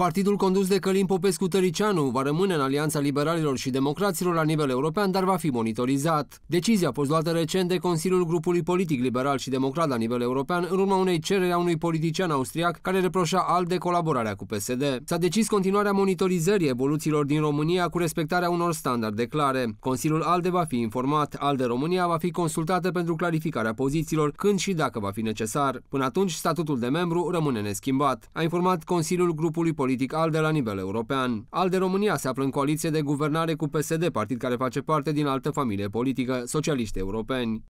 Partidul condus de Călin Popescu Tăricianu va rămâne în alianța liberalilor și democraților la nivel european, dar va fi monitorizat. Decizia a fost luată recent de Consiliul Grupului Politic Liberal și Democrat la nivel european în urma unei cereri a unui politician austriac care reproșa al de colaborarea cu PSD. S-a decis continuarea monitorizării evoluțiilor din România cu respectarea unor standarde clare. Consiliul ALDE va fi informat, ALDE România va fi consultată pentru clarificarea pozițiilor când și dacă va fi necesar. Până atunci, statutul de membru rămâne neschimbat, a informat Consiliul Grupului Politic politic de la nivel european. al de România se află în coaliție de guvernare cu PSD, partid care face parte din altă familie politică, socialiști europeni.